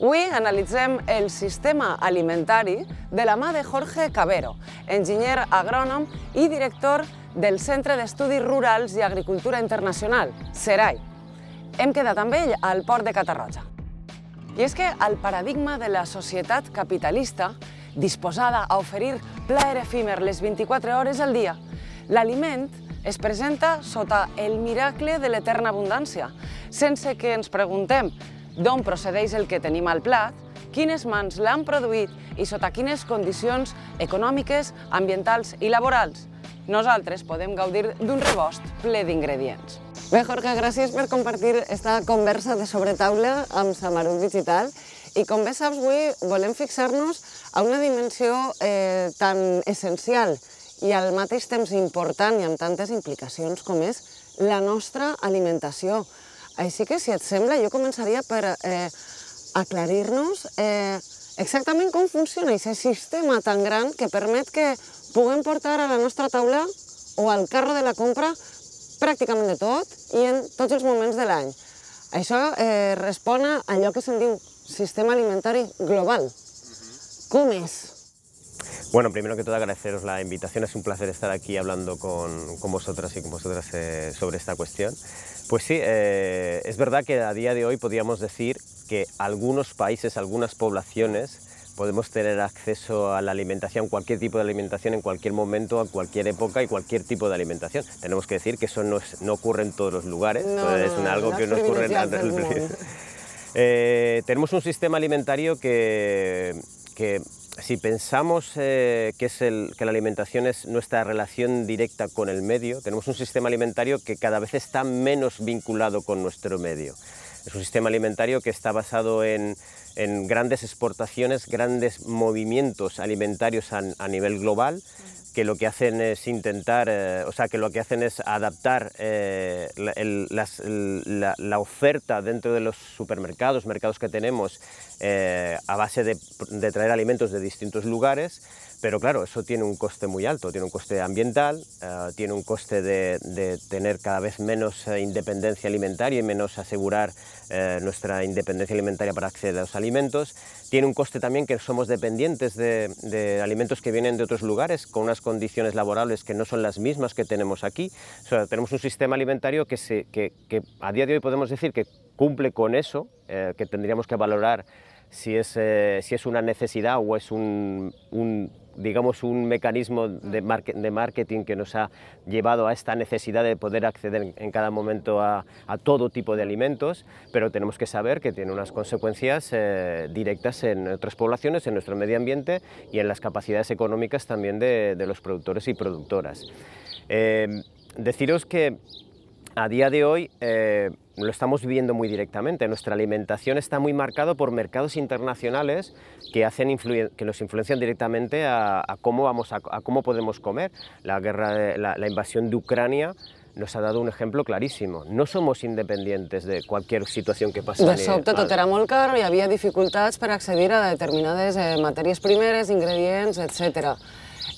Avui analitzem el sistema alimentari de la mà de Jorge Cabero, enginyer agrònom i director del Centre d'Estudis Rurals i Agricultura Internacional, SERAI. Hem quedat amb ell al port de Catarroja. I és que el paradigma de la societat capitalista, disposada a oferir plaer efímer les 24 hores al dia, l'aliment es presenta sota el miracle de l'eterna abundància, sense que ens preguntem d'on procedeix el que tenim al plat, quines mans l'han produït i sota quines condicions econòmiques, ambientals i laborals. Nosaltres podem gaudir d'un rebost ple d'ingredients. Bé, Jorge, gràcies per compartir esta conversa de sobretaula amb Samarut Digital. I com bé saps, avui volem fixar-nos a una dimensió eh, tan essencial i al mateix temps important i amb tantes implicacions com és la nostra alimentació. Així que, si et sembla, jo començaria per eh, aclarir-nos eh, exactament com funciona aquest sistema tan gran que permet que puguem portar a la nostra taula o al carro de la compra pràcticament de tot i en tots els moments de l'any. Això eh, respon a allò que se'n diu sistema alimentari global. Com és? Bueno, primero que todo agradeceros la invitación, es un placer estar aquí hablando con, con vosotras y con vosotras eh, sobre esta cuestión. Pues sí, eh, es verdad que a día de hoy podríamos decir que algunos países, algunas poblaciones, podemos tener acceso a la alimentación, cualquier tipo de alimentación, en cualquier momento, a cualquier época y cualquier tipo de alimentación. Tenemos que decir que eso no, no ocurre en todos los lugares, no, eh, es no, algo que no ocurre en eh, Tenemos un sistema alimentario que, que si pensamos eh, que, la alimentación es nuestra relación directa con el medio, tenemos un sistema alimentario que cada vez está menos vinculado con nuestro medio. Es un sistema alimentario que está basado en, grandes exportaciones, grandes movimientos alimentarios a, nivel global, que lo que hacen es intentar, eh, o sea, que lo que hacen es adaptar eh, la, oferta dentro de los supermercados, mercados que tenemos, eh, a base de, traer alimentos de distintos lugares, pero claro, eso tiene un coste muy alto, tiene un coste ambiental, eh, tiene un coste de, tener cada vez menos eh, independencia alimentaria y menos asegurar nuestra independencia alimentaria para acceder a los alimentos, tiene un coste también que somos dependientes de, alimentos que vienen de otros lugares con unas condiciones laborales que no son las mismas que tenemos aquí, o sea, tenemos un sistema alimentario que a día de hoy podemos decir que cumple con eso, eh, que tendríamos que valorar si es, eh, si es una necesidad o es un, digamos, un mecanismo de, marketing que nos ha llevado a esta necesidad de poder acceder en cada momento a, todo tipo de alimentos, pero tenemos que saber que tiene unas consecuencias eh, directas en otras poblaciones, en nuestro medio ambiente y en las capacidades económicas también de, los productores y productoras. deciros que a día de hoy eh, lo estamos viviendo muy directamente. Nuestra alimentación está muy marcada por mercados internacionales que, hacen que nos influencian directamente a, cómo vamos a, cómo podemos comer. La, guerra de, la, invasión de Ucrania nos ha dado un ejemplo clarísimo. No somos independientes de cualquier situación que pase. De sobte todo era molt car, y havia dificultats a determinadas eh, materias primeras, ingredientes, etcétera. etc.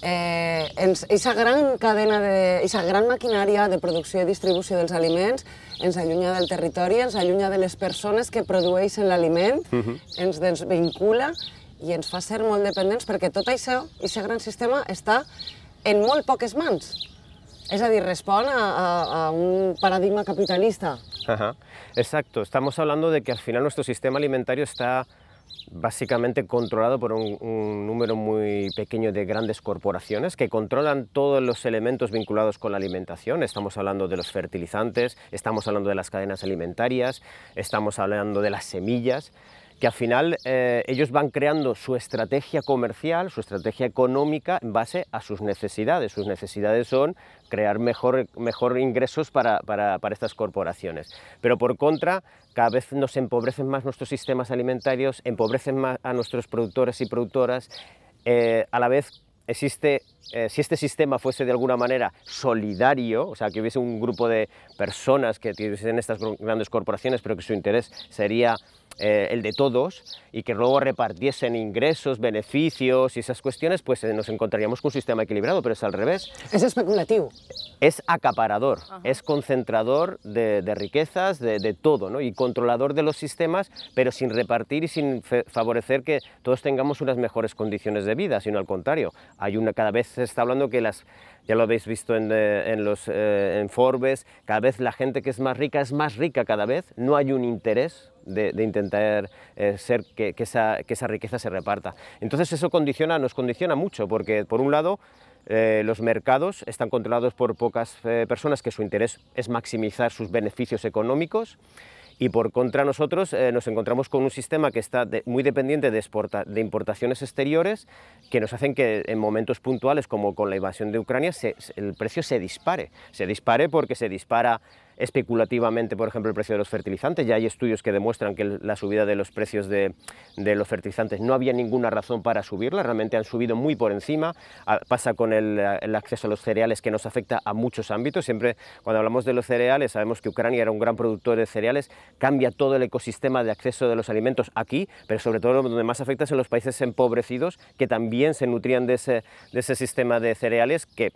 eh, ens, eixa gran cadena, de, eixa gran maquinària de producció i distribució dels aliments ens allunya del territori, ens allunya de les persones que produeixen l'aliment, uh mhm. -huh. ens desvincula i ens fa ser molt dependents perquè tot això, aquest gran sistema, està en molt poques mans. Es decir, responde a, a, un paradigma capitalista. Ajá. Exacto, estamos hablando de que al final nuestro sistema alimentario está básicamente controlado por un, número muy pequeño de grandes corporaciones que controlan todos los elementos vinculados con la alimentación. Estamos hablando de los fertilizantes, estamos hablando de las cadenas alimentarias, estamos hablando de las semillas que al final eh, ellos van creando su estrategia comercial, su estrategia económica en base a sus necesidades. Sus necesidades son crear mejor, mejor ingresos para, estas corporaciones. Pero por contra, cada vez nos empobrecen más nuestros sistemas alimentarios, empobrecen más a nuestros productores y productoras, eh, a la vez existe, eh, si este sistema fuese de alguna manera solidario, o sea, que hubiese un grupo de personas que en estas grandes corporaciones, pero que su interés sería eh, el de todos, y que luego repartiesen ingresos, beneficios y esas cuestiones, pues eh, nos encontraríamos con un sistema equilibrado, pero es al revés. Es especulativo. Es acaparador, es concentrador de, riquezas, de, todo, ¿no? y controlador de los sistemas, pero sin repartir y sin favorecer que todos tengamos unas mejores condiciones de vida, sino al contrario. Hay una, cada vez se está hablando que las ya lo habéis visto en, eh, los, eh, Forbes, cada vez la gente que es más rica es más rica cada vez, no hay un interés de, intentar eh, ser que, esa, riqueza se reparta. Entonces eso condiciona, nos condiciona mucho, porque por un lado los mercados están controlados por pocas personas que su interés es maximizar sus beneficios económicos, y por contra nosotros eh, nos encontramos con un sistema que está muy dependiente de, importaciones exteriores que nos hacen que en momentos puntuales, como con la invasión de Ucrania, el precio se dispare. Se dispare porque se dispara especulativamente, por ejemplo, el precio de los fertilizantes. Ya hay estudios que demuestran que la subida de los precios de, los fertilizantes no había ninguna razón para subirla, realmente han subido muy por encima. Ah, pasa con el, acceso a los cereales que nos afecta a muchos ámbitos. Siempre cuando hablamos de los cereales sabemos que Ucrania era un gran productor de cereales, cambia todo el ecosistema de acceso de los alimentos aquí, pero sobre todo donde más afecta son los países empobrecidos que también se nutrían de ese, de ese sistema de cereales que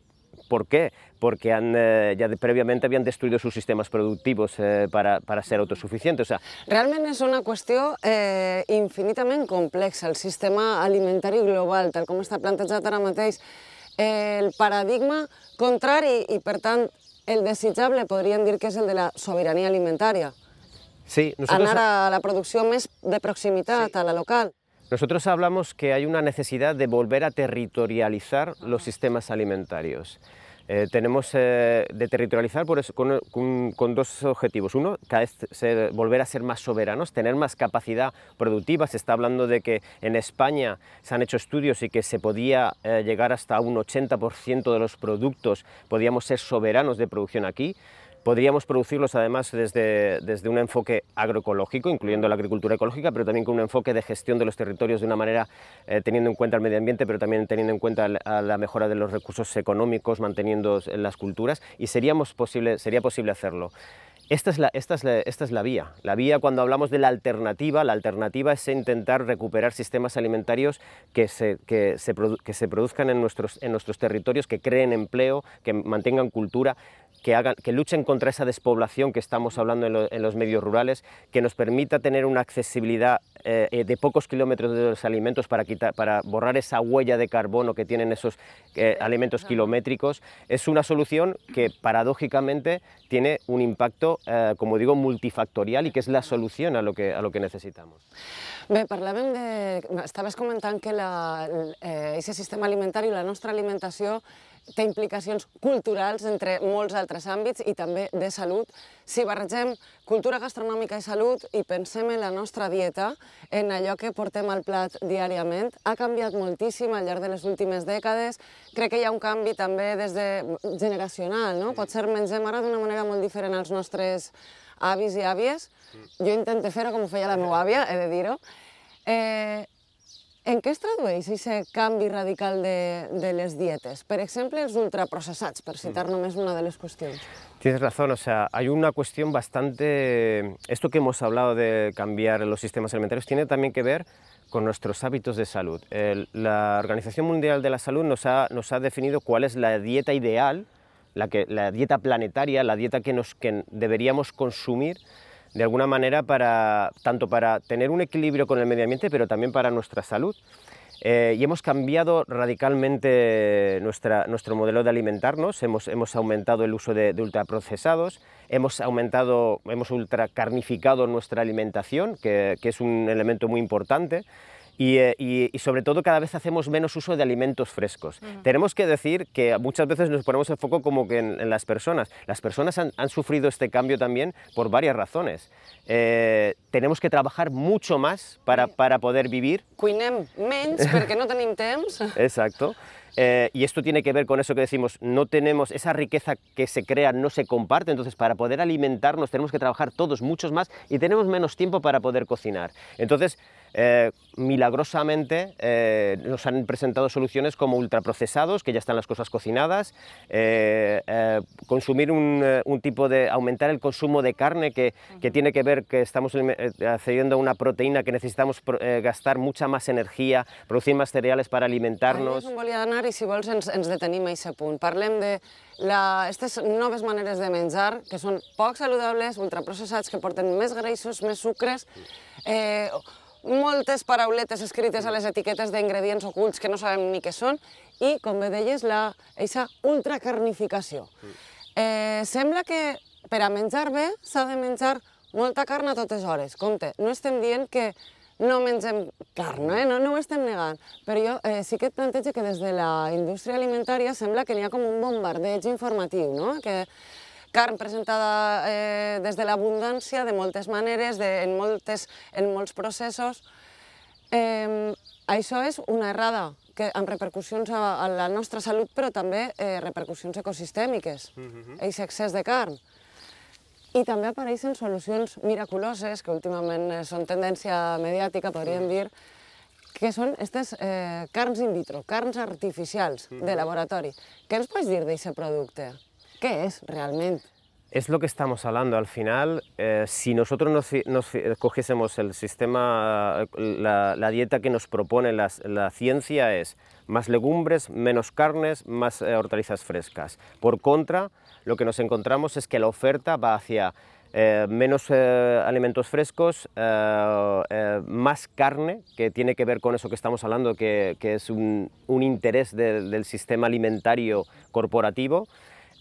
¿Por qué? Porque han, eh, ya de, previamente habían destruido sus sistemas productivos eh, para, para, ser autosuficientes. O sea, Realment és una qüestió eh, infinitament complexa, el sistema alimentari global, tal com està plantejat ara mateix. Eh, el paradigma contrari i, per tant, el desitjable podríem dir que és el de la sobirania alimentària. Sí, nosaltres... Anar a la producció més de proximitat, sí. a la local. Nosotros hablamos que hay una necesidad de volver a territorializar los sistemas alimentarios. Eh, tenemos eh, de territorializar por con, dos objetivos. Uno, cada volver a ser más soberanos, tener más capacidad productiva. Se está hablando de que en España se han hecho estudios y que se podía eh, llegar hasta un 80% de los productos, podíamos ser soberanos de producción aquí. Podríamos producirlos además desde, desde un enfoque agroecológico, incluyendo la agricultura ecológica, pero también con un enfoque de gestión de los territorios de una manera eh, teniendo en cuenta el medio ambiente, pero también teniendo en cuenta la, mejora de los recursos económicos, manteniendo las culturas, y posible, sería posible hacerlo. Esta es, la, esta, esta es, la, vía. La vía cuando hablamos de la alternativa, la alternativa es intentar recuperar sistemas alimentarios que se, que se, produzcan en nuestros, en nuestros territorios, que creen empleo, que mantengan cultura que, hagan, que luchen contra esa despoblación que estamos hablando en, los medios rurales, que nos permita tener una accesibilidad eh, de pocos kilómetros de los alimentos para, para borrar esa huella de carbono que tienen esos eh, alimentos kilométricos, es una solución que paradójicamente tiene un impacto, eh, como digo, multifactorial y que es la solución a lo que, a lo que necesitamos. Bé, parlàvem de... que ese sistema alimentario la nostra alimentación té implicacions culturals entre molts altres àmbits i també de salut. Si barregem cultura gastronòmica i salut i pensem en la nostra dieta, en allò que portem al plat diàriament, ha canviat moltíssim al llarg de les últimes dècades. Crec que hi ha un canvi també des de generacional, no? Potser mengem ara d'una manera molt diferent als nostres avis i àvies. Mm. Jo intento fer-ho com ho feia la meva àvia, he de dir-ho. Eh, En qué es tradueix aquest canvi radical de, las les dietes? ejemplo, exemple, els ultraprocessats, per citar mm. només una de las cuestiones. Tienes razón, o sea, hay una cuestión bastante... Esto que hemos hablado de cambiar los sistemas alimentarios tiene también que ver con nuestros hábitos de salud. la Organización Mundial de la Salud nos ha, nos ha definido cuál es la dieta ideal, la, que, la dieta planetaria, la dieta que, nos, que deberíamos consumir de alguna manera para tanto para tener un equilibrio con el medio ambiente, pero también para nuestra salud. Eh, y hemos cambiado radicalmente nuestro modelo de alimentarnos, hemos, aumentado el uso de, ultraprocesados, hemos hemos ultracarnificado nuestra alimentación, que es un elemento muy importante, eh, y, sobre todo cada vez hacemos menos uso de alimentos frescos. Tenemos que decir que muchas veces nos ponemos el foco como que en, las personas. Las personas han, sufrido este cambio también por varias razones. Eh, tenemos que trabajar mucho más para, para poder vivir. Cuinem menos porque no tenemos Exacto. Eh, y esto tiene que ver con eso que decimos, no tenemos esa riqueza que se crea, no se comparte, entonces para poder alimentarnos tenemos que trabajar todos muchos más y tenemos menos tiempo para poder cocinar. Entonces, eh, milagrosamente eh, nos han presentado soluciones como ultraprocesados, que ya están las cosas cocinadas, eh, consumir un, tipo de, aumentar el consumo de carne, que, tiene que ver que estamos accediendo a una proteína que necesitamos gastar mucha más energía, producir más cereales para alimentarnos. nos volia anar i si vols ens, ens a punt. de estas nuevas maneras de menjar, que son poco saludables, ultraprocesados, que porten más greixos, más sucres, moltes parauletes escrites a les etiquetes d'ingredients ocults que no sabem ni què són i, com bé deies, la, eixa ultracarnificació. Mm. Eh, sembla que per a menjar bé s'ha de menjar molta carn a totes hores. Compte, no estem dient que no mengem carn, eh? no, no ho estem negant, però jo eh, sí que et plantejo que des de la indústria alimentària sembla que n'hi ha com un bombardeig informatiu, no? que carn presentada eh, des de l'abundància, de moltes maneres, de, en, moltes, en molts processos. Eh, això és una errada, que, amb repercussions a, a la nostra salut, però també eh, repercussions ecosistèmiques, uh mhm. aquest excés de carn. I també apareixen solucions miraculoses, que últimament eh, són tendència mediàtica, podríem dir, que són aquestes eh, carns in vitro, carns artificials de mhm. laboratori. Què ens pots dir d'aquest producte? ¿Qué es realmente? Es lo que estamos hablando. Al final, eh, si nosotros nos, el sistema, la, dieta que nos propone la ciencia es más legumbres, menos carnes, más eh, hortalizas frescas. Por contra, lo que nos encontramos es que la oferta va hacia eh, menos alimentos frescos, más carne, que tiene que ver con eso que estamos hablando, que, es un, interés del sistema alimentario corporativo,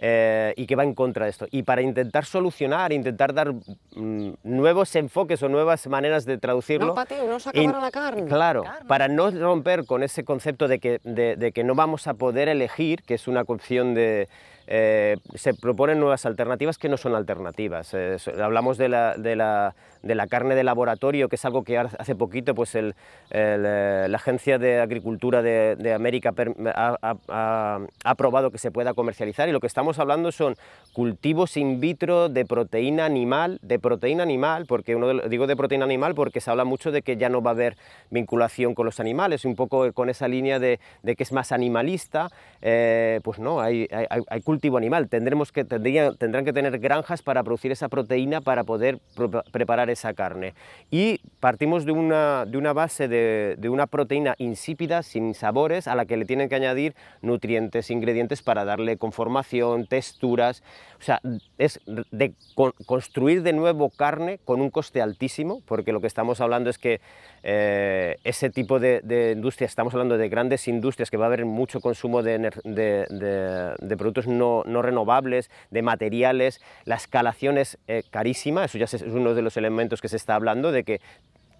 eh, y que va en contra de esto. Y para intentar solucionar, intentar dar mm, nuevos enfoques o nuevas maneras de traducirlo. No, no se acabará la carne. Claro, para no romper con ese concepto de que, de, que no vamos a poder elegir, que es una cuestión de eh, se proponen nuevas alternativas que no son alternativas. Eh, hablamos de la, carne de laboratorio, que es algo que hace poquito pues el, eh, la Agencia de Agricultura de, América ha, aprobado que se pueda comercializar y lo que estamos hablando son cultivos in vitro de proteína animal, de proteína animal, porque uno digo de proteína animal porque se habla mucho de que ya no va a haber vinculación con los animales, un poco con esa línea de, que es más animalista, pues no, hay, hay, hay cultivos cultivo animal. Tendremos que, tendrían, tendrán que tener granjas para producir esa proteína para poder preparar esa carne. Y partimos de una, de una base de, una proteína insípida, sin sabores, a la que le tienen que añadir nutrientes, ingredientes para darle conformación, texturas. O sea, es de construir de nuevo carne con un coste altísimo, porque lo que estamos hablando es que eh, ese tipo de, industria, estamos hablando de grandes industrias que va a haber mucho consumo de, de productos no, renovables, de materiales, la escalación es eh, carísima, eso ya es uno de los elementos que se está hablando, de que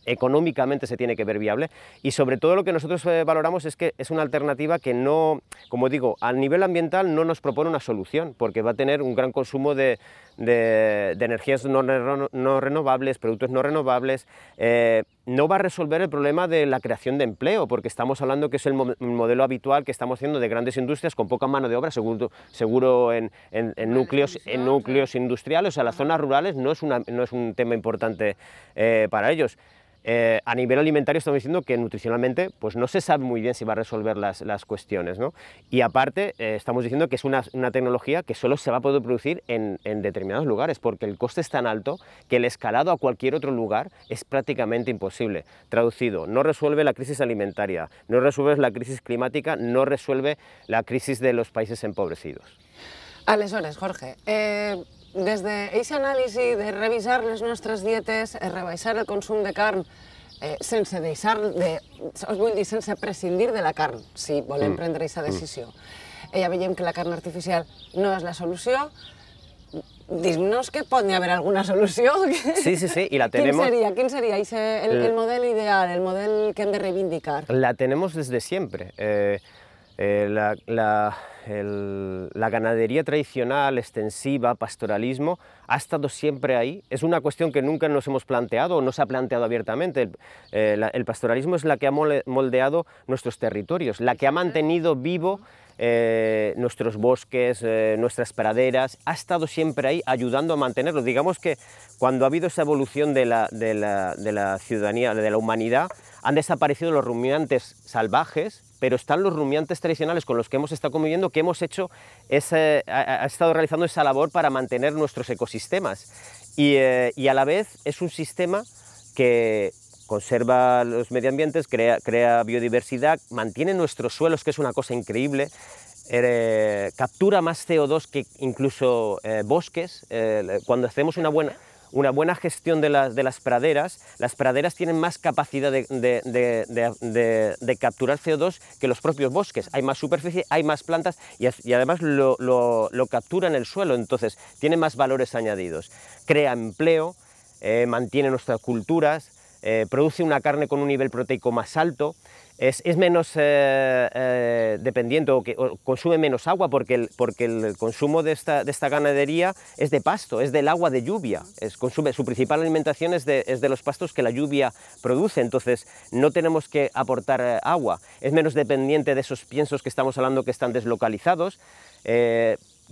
económicamente se tiene que ver viable y sobre todo lo que nosotros eh, valoramos es que es una alternativa que no, como digo, al nivel ambiental no nos propone una solución porque va a tener un gran consumo de, energías no, renovables, productos no renovables, eh, no va a resolver el problema de la creación de empleo, porque estamos hablando que es el modelo habitual que estamos haciendo de grandes industrias con poca mano de obra, seguro, en, núcleos, en núcleos industriales, o sea, las zonas rurales no es, no es un tema importante eh, para ellos. Eh, a nivel alimentario estamos diciendo que nutricionalmente pues no se sabe muy bien si va a resolver las, cuestiones. Y aparte eh, estamos diciendo que es una, tecnología que solo se va a poder producir en, determinados lugares porque el coste es tan alto que el escalado a cualquier otro lugar es prácticamente imposible. Traducido, no resuelve la crisis alimentaria, no resuelve la crisis climática, no resuelve la crisis de los países empobrecidos. Jorge. Eh, desde ese análisis de revisar nuestras dietas, dietes, eh, revisar el consumo de carne eh, sense dejar de... sense prescindir de la carne, si volem a mm. emprender esa mm. decisión. Ella Eh, que la carne artificial no es la solución. Dinos que puede haber alguna solución. Sí, sí, sí, y la tenemos. ¿Quién sería, ¿Quién sería? El, el, eh. modelo ideal, el modelo que han de reivindicar? La tenemos desde siempre. Eh, eh, la, ganadería tradicional, extensiva, pastoralismo, ha estado siempre ahí. Es una cuestión que nunca nos hemos planteado o no se ha planteado abiertamente. El, eh, pastoralismo es la que ha moldeado nuestros territorios, la que ha mantenido vivo eh, nuestros bosques, nuestras praderas, ha estado siempre ahí ayudando a mantenerlo. Digamos que cuando ha habido esa evolución de la ciudadanía, de la humanidad, han desaparecido los rumiantes salvajes, pero están los rumiantes tradicionales con los que hemos estado conviviendo, que hemos hecho estado realizando esa labor para mantener nuestros ecosistemas. Eh, y, a la vez es un sistema que conserva los medioambientes, crea, biodiversidad, mantiene nuestros suelos, que es una cosa increíble, eh, captura más CO2 que incluso eh, bosques. cuando hacemos una buena, una buena gestión de las, de las praderas, las praderas tienen más capacidad de, capturar CO2 que los propios bosques. Hay más superficie, hay más plantas y, además lo, lo, lo capturan el suelo, entonces tiene más valores añadidos. Crea empleo, eh, mantiene nuestras culturas, eh, produce una carne con un nivel proteico más alto, es, menos eh, eh, dependiente o, que, consume menos agua porque el, porque el consumo de esta, de esta, ganadería es de pasto, es del agua de lluvia, es, consume, su principal alimentación es de, es de, los pastos que la lluvia produce, entonces no tenemos que aportar agua, es menos dependiente de esos piensos que estamos hablando que están deslocalizados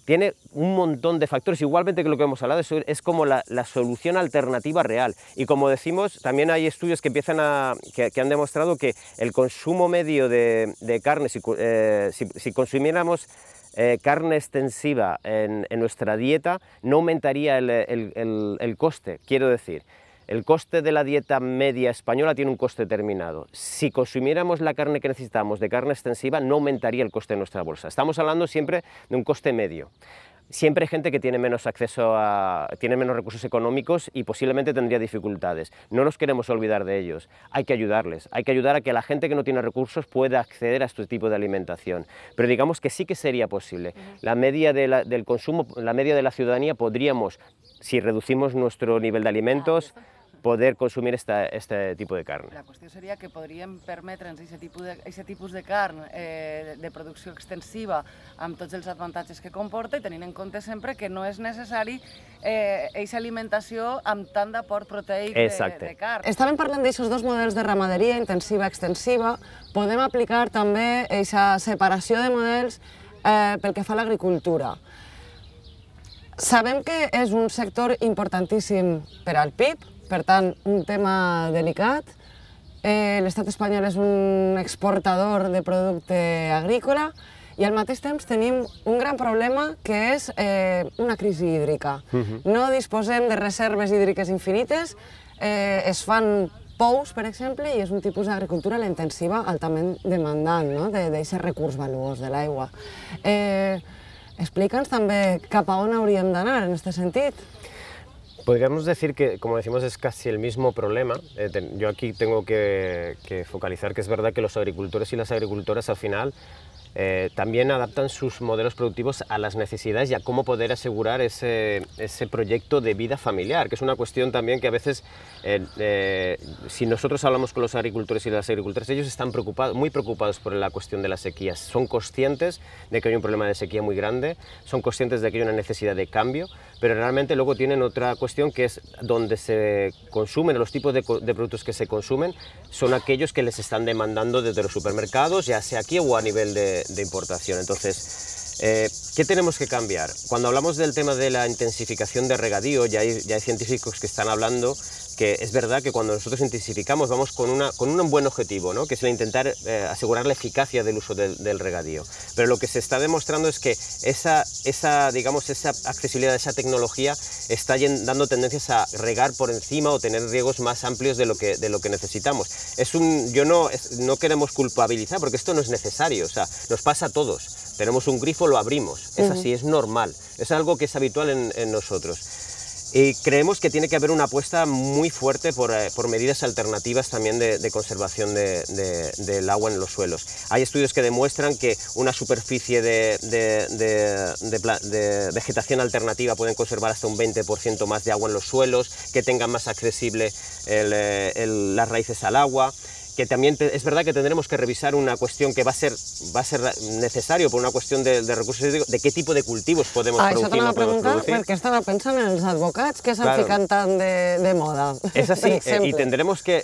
tiene un montón de factores, igualmente que lo que hemos hablado, es, como la, solución alternativa real. Y como decimos, también hay estudios que empiezan que, han demostrado que el consumo medio de, carne, si, eh, consumiéramos eh, carne extensiva en, nuestra dieta, no aumentaría el coste, quiero decir. El coste de la dieta media española tiene un coste determinado. Si consumiéramos la carne que necesitamos de carne extensiva, no aumentaría el coste de nuestra bolsa. Estamos hablando siempre de un coste medio siempre hay gente que tiene menos acceso a, tiene menos recursos económicos y posiblemente tendría dificultades. No nos queremos olvidar de ellos, hay que ayudarles, hay que ayudar a que la gente que no tiene recursos pueda acceder a este tipo de alimentación. Pero digamos que sí que sería posible. La media del consumo, la media de la ciudadanía podríamos, si reducimos nuestro nivel de alimentos, poder consumir esta, este tipus de carn. La qüestió seria que podríem permetre'ns aquest tipus, de, aquest tipus de carn eh, de producció extensiva amb tots els avantatges que comporta i tenint en compte sempre que no és necessari aquesta eh, alimentació amb tant d'aport proteic de, de carn. Estàvem parlant d'aquests dos models de ramaderia intensiva-extensiva. Podem aplicar també aquesta separació de models eh, pel que fa a l'agricultura. Sabem que és un sector importantíssim per al PIB, per tant, un tema delicat. Eh, L'estat espanyol és un exportador de producte agrícola i al mateix temps tenim un gran problema que és eh, una crisi hídrica. Uh mhm. -huh. No disposem de reserves hídriques infinites, eh, es fan pous, per exemple, i és un tipus d'agricultura la intensiva altament demandant, no? d'aquest de, recurs valuós de l'aigua. Eh, Explica'ns també cap a on hauríem d'anar en aquest sentit. Podríamos decir que, como decimos, es casi el mismo problema. Eh, yo aquí tengo que, focalizar que es verdad que los agricultores y las agricultoras al final eh, también adaptan sus modelos productivos a las necesidades y a cómo poder asegurar ese, ese proyecto de vida familiar, que es una cuestión también que a veces eh, si nosotros hablamos con los agricultores y las agricultoras, ellos están preocupados, muy preocupados por la cuestión de las sequías. Son conscientes de que hay un problema de sequía muy grande, son conscientes de que hay una necesidad de cambio, pero realmente luego tienen otra cuestión que es donde se consumen, los tipos de, productos que se consumen, son aquellos que les están demandando desde los supermercados, ya sea aquí o a nivel de, importación. Entonces, eh, ¿Qué tenemos que cambiar? Cuando hablamos del tema de la intensificación de regadío, ya hay científicos que están hablando que es verdad que cuando nosotros intensificamos vamos con, una, con un buen objetivo, que es el intentar eh, asegurar la eficacia del uso del, regadío. Pero lo que se está demostrando es que esa, esa, digamos, esa accesibilidad, esa tecnología está dando tendencias a regar por encima o tener riegos más amplios de lo que, de lo que necesitamos. Es un, yo no, no queremos culpabilizar porque esto no es necesario, o sea, nos pasa a todos. Tenemos un grifo, lo abrimos, es así, es normal, es algo que es habitual en, en nosotros. Y eh, creemos que tiene que haber una apuesta muy fuerte por, eh, medidas alternativas también de, conservación del agua en los suelos. Hay estudios que demuestran que una superficie de, vegetación alternativa pueden conservar hasta un 20% más de agua en los suelos, que tengan más accesible eh, las raíces al agua también es verdad que tendremos que revisar una cuestión que va a ser, va a ser necesario por una cuestión de, de recursos de qué tipo de cultivos podemos ah, producir. Ah, no a porque en los advocats que se claro. tan de, moda. Es así, eh, y tendremos que,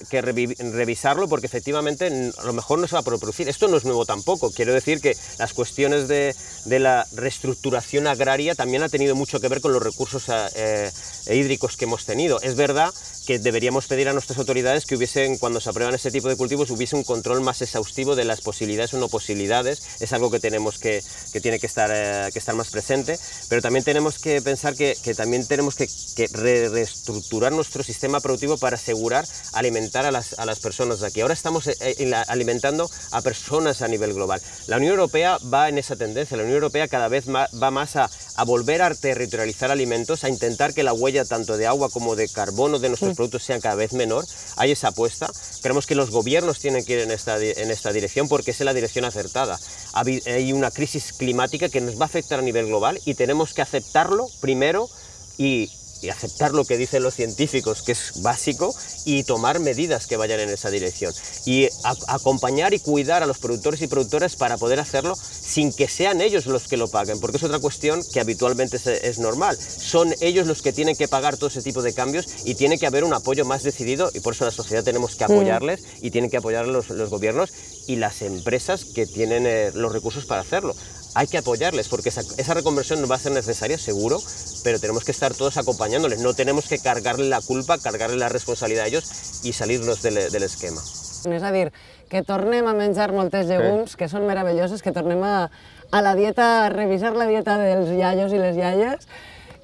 revisarlo porque efectivamente a lo mejor no se va a producir. Esto no es nuevo tampoco. Quiero decir que las cuestiones de, la reestructuración agraria también ha tenido mucho que ver con los recursos eh, eh, hídricos que hemos tenido. Es verdad que deberíamos pedir a nuestras autoridades que hubiesen, cuando se aprueban ese tipo de cultivos, hubiese un control más exhaustivo de las posibilidades o no posibilidades. Es algo que tenemos que, que tiene que estar, eh, que estar más presente, pero también tenemos que pensar que, también tenemos que, reestructurar nuestro sistema productivo para asegurar alimentar a las, a las personas de aquí. Ahora estamos eh, eh, alimentando a personas a nivel global. La Unión Europea va en esa tendencia, la Unión Europea cada vez más, va más a, volver a territorializar alimentos, a intentar que la huella tanto de agua como de carbono de nuestros productos sea cada vez menor. Hay esa apuesta. Creemos que los gobiernos tienen que ir en esta, en esta dirección porque es la dirección acertada. Hay una crisis climática que nos va a afectar a nivel global y tenemos que aceptarlo primero y y aceptar lo que dicen los científicos, que es básico, y tomar medidas que vayan en esa dirección. Y acompañar y cuidar a los productores y productoras para poder hacerlo sin que sean ellos los que lo paguen, porque es otra cuestión que habitualmente es, normal. Son ellos los que tienen que pagar todo ese tipo de cambios y tiene que haber un apoyo más decidido y por eso la sociedad tenemos que mm. apoyarles y tienen que apoyar los, los gobiernos y las empresas que tienen eh, los recursos para hacerlo hay que apoyarles porque esa, reconversión nos va a ser necesaria, seguro, pero tenemos que estar todos acompañándoles, no tenemos que cargarle la culpa, cargarle la responsabilidad a ellos y salirnos del, esquema. Es decir, que tornem a menjar moltes de que son maravillosos, que tornem a, la dieta, a revisar la dieta los iaios y les iaies,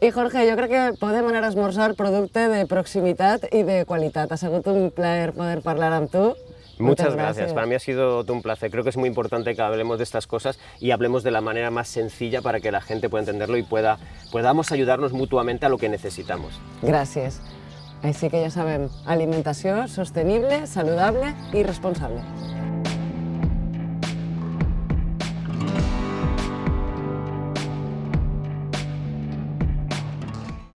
Y Jorge, yo creo que podemos anar a esmorzar producto de proximitat y de qualitat. Ha sigut un plaer poder parlar amb tu. Muchas, gracias. Para mí ha sido un placer. Creo que es muy importante que hablemos de estas cosas y hablemos de la manera más sencilla para que la gente pueda entenderlo y podamos ayudarnos mutuamente a lo que necesitamos. Gracias. Así que ya saben, alimentación sostenible, saludable y responsable.